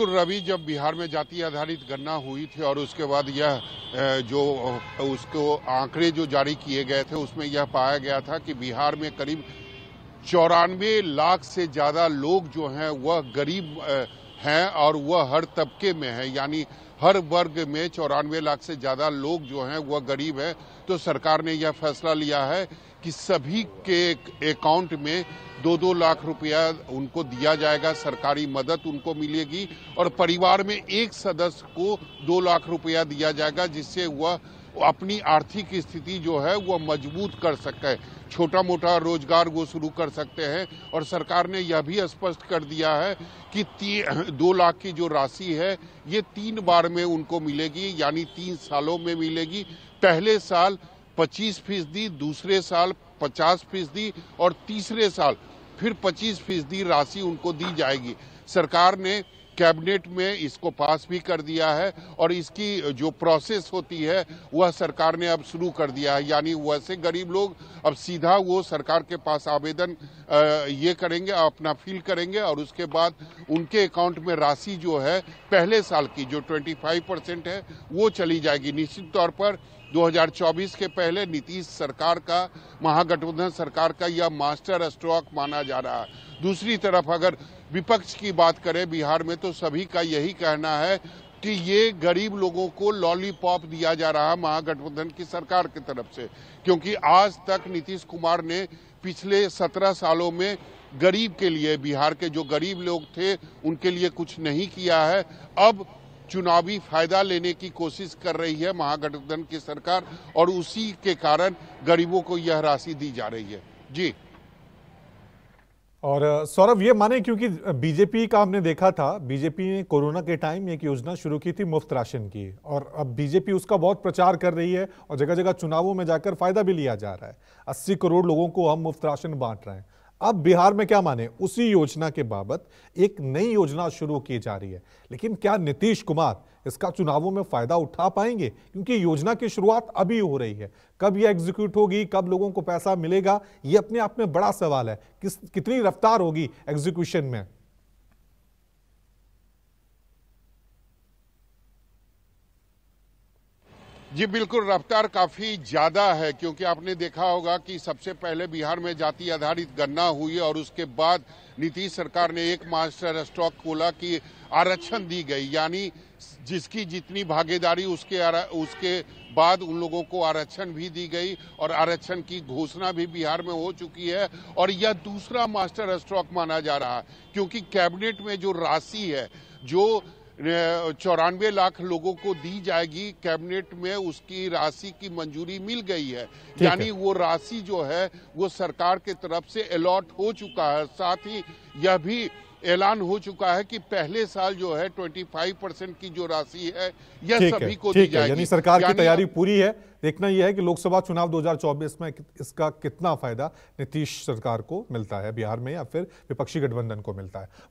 बिल्कुल रवि जब बिहार में जाति आधारित गणना हुई थी और उसके बाद यह जो उसको आंकड़े जो जारी किए गए थे उसमें यह पाया गया था कि बिहार में करीब चौरानवे लाख से ज़्यादा लोग जो हैं वह गरीब हैं और वह हर तबके में है यानी हर वर्ग में चौरानवे लाख से ज़्यादा लोग जो हैं वह गरीब हैं तो सरकार ने यह फैसला लिया है कि सभी के अकाउंट में दो दो लाख रुपया उनको दिया जाएगा सरकारी मदद उनको मिलेगी और परिवार में एक सदस्य को दो लाख रुपया दिया जाएगा जिससे वह अपनी आर्थिक स्थिति जो है वह मजबूत कर सके छोटा मोटा रोजगार वो शुरू कर सकते हैं और सरकार ने यह भी स्पष्ट कर दिया है कि दो लाख की जो राशि है ये तीन बार में उनको मिलेगी यानी तीन सालों में मिलेगी पहले साल 25 फीसदी दूसरे साल 50 फीसदी और तीसरे साल फिर 25 फीसदी राशि उनको दी जाएगी सरकार ने कैबिनेट में इसको पास भी कर दिया है और इसकी जो प्रोसेस होती है वह सरकार ने अब शुरू कर दिया है यानी वैसे गरीब लोग अब सीधा वो सरकार के पास आवेदन ये करेंगे अपना फिल करेंगे और उसके बाद उनके अकाउंट में राशि जो है पहले साल की जो 25 परसेंट है वो चली जाएगी निश्चित तौर पर 2024 के पहले नीतीश सरकार का महागठबंधन सरकार का यह मास्टर स्ट्रोक माना जा रहा है दूसरी तरफ अगर विपक्ष की बात करें बिहार में तो सभी का यही कहना है कि ये गरीब लोगों को लॉलीपॉप दिया जा रहा महागठबंधन की सरकार की तरफ से क्योंकि आज तक नीतीश कुमार ने पिछले सत्रह सालों में गरीब के लिए बिहार के जो गरीब लोग थे उनके लिए कुछ नहीं किया है अब चुनावी फायदा लेने की कोशिश कर रही है महागठबंधन की सरकार और उसी के कारण गरीबों को यह राशि दी जा रही है जी और सौरभ ये माने क्योंकि बीजेपी का हमने देखा था बीजेपी ने कोरोना के टाइम एक योजना शुरू की थी मुफ्त राशन की और अब बीजेपी उसका बहुत प्रचार कर रही है और जगह जगह चुनावों में जाकर फायदा भी लिया जा रहा है अस्सी करोड़ लोगों को हम मुफ्त राशन बांट रहे हैं अब बिहार में क्या माने उसी योजना के बाबत एक नई योजना शुरू की जा रही है लेकिन क्या नीतीश कुमार इसका चुनावों में फ़ायदा उठा पाएंगे क्योंकि योजना की शुरुआत अभी हो रही है कब ये एग्जीक्यूट होगी कब लोगों को पैसा मिलेगा ये अपने आप में बड़ा सवाल है किस कितनी रफ्तार होगी एग्जीक्यूशन में जी बिल्कुल रफ्तार काफी ज्यादा है क्योंकि आपने देखा होगा कि सबसे पहले बिहार में जाति आधारित गणना हुई और उसके बाद नीतीश सरकार ने एक मास्टर स्टॉक खोला कि आरक्षण दी गई यानी जिसकी जितनी भागीदारी उसके उसके बाद उन लोगों को आरक्षण भी दी गई और आरक्षण की घोषणा भी बिहार में हो चुकी है और यह दूसरा मास्टर स्ट्रॉक माना जा रहा है क्योंकि कैबिनेट में जो राशि है जो चौरानवे लाख लोगों को दी जाएगी कैबिनेट में उसकी राशि की मंजूरी मिल गई है यानी वो राशि जो है वो सरकार के तरफ से अलॉट हो चुका है साथ ही यह भी ऐलान हो चुका है कि पहले साल जो है 25 परसेंट की जो राशि है यह सभी को दी जाएगी यानी सरकार यानी की तैयारी पूरी है देखना यह है कि लोकसभा चुनाव 2024 में इसका कितना फायदा नीतीश सरकार को मिलता है बिहार में या फिर विपक्षी गठबंधन को मिलता है